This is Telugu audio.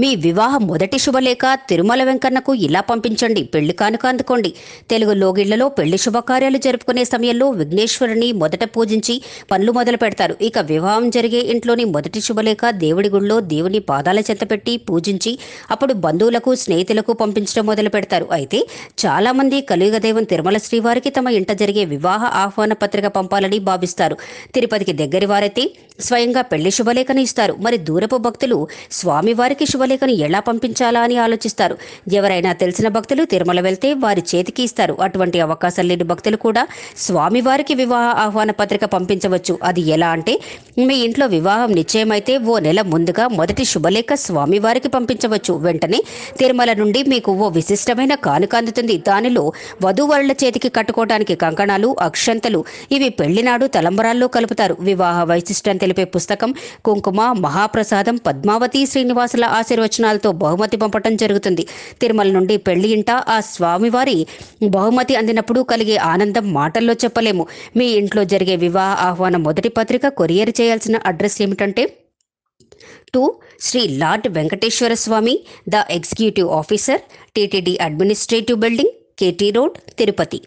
మీ వివాహ మొదటి శుభలేఖ తిరుమల వెంకన్నకు ఇలా పంపించండి పెళ్లి కానుక అందుకోండి తెలుగు లోగిళ్లలో పెళ్లి శుభకార్యాలు జరుపుకునే సమయంలో విఘ్నేశ్వరుని మొదట పూజించి పనులు మొదలు పెడతారు ఇక వివాహం జరిగే ఇంట్లోని మొదటి శుభలేఖ దేవుడి గుళ్ళో దేవుని పాదాల చెంత పెట్టి పూజించి అప్పుడు బంధువులకు స్నేహితులకు పంపించడం మొదలు పెడతారు అయితే చాలామంది కలియుగ దైవం తిరుమల శ్రీవారికి తమ ఇంట జరిగే వివాహ ఆహ్వాన పత్రిక పంపాలని భావిస్తారు తిరుపతికి దగ్గరి వారైతే స్వయంగా పెళ్లి శుభలేఖను ఇస్తారు మరి దూరపు భక్తులు స్వామివారికి శుభ నామలేఖను ఎలా పంపించాలా అని ఆలోచిస్తారు ఎవరైనా తెలిసిన భక్తులు తిరుమల వెళ్తే వారి చేతికి ఇస్తారు అటువంటి అవకాశం లేని భక్తులు కూడా స్వామివారికి వివాహ ఆహ్వాన పత్రిక పంపించవచ్చు అది ఎలా అంటే మీ ఇంట్లో వివాహం నిశ్చయమైతే ఓ నెల ముందుగా మొదటి శుభలేఖ స్వామివారికి పంపించవచ్చు వెంటనే తిరుమల నుండి మీకు ఓ విశిష్టమైన కానుక అందుతుంది దానిలో వధూవరుల చేతికి కట్టుకోవడానికి కంకణాలు అక్షంతలు ఇవి పెళ్లినాడు తలంబరాల్లో కలుపుతారు వివాహ వైశిష్టం తెలిపే పుస్తకం కుంకుమ మహాప్రసాదం పద్మావతి శ్రీనివాసుల ఆశీర్వచనాలతో బహుమతి పంపటం జరుగుతుంది తిరుమల నుండి పెళ్లి ఇంట ఆ స్వామివారి బహుమతి అందినప్పుడు కలిగే ఆనందం మాటల్లో చెప్పలేము మీ ఇంట్లో జరిగే వివాహ ఆహ్వానం మొదటి పత్రిక కొరియర్ చేయ చేయాల్సిన అడ్రస్ ఏమిటంటే to Shri lord Venkateswara Swamy the executive officer TTD administrative building KT road Tirupati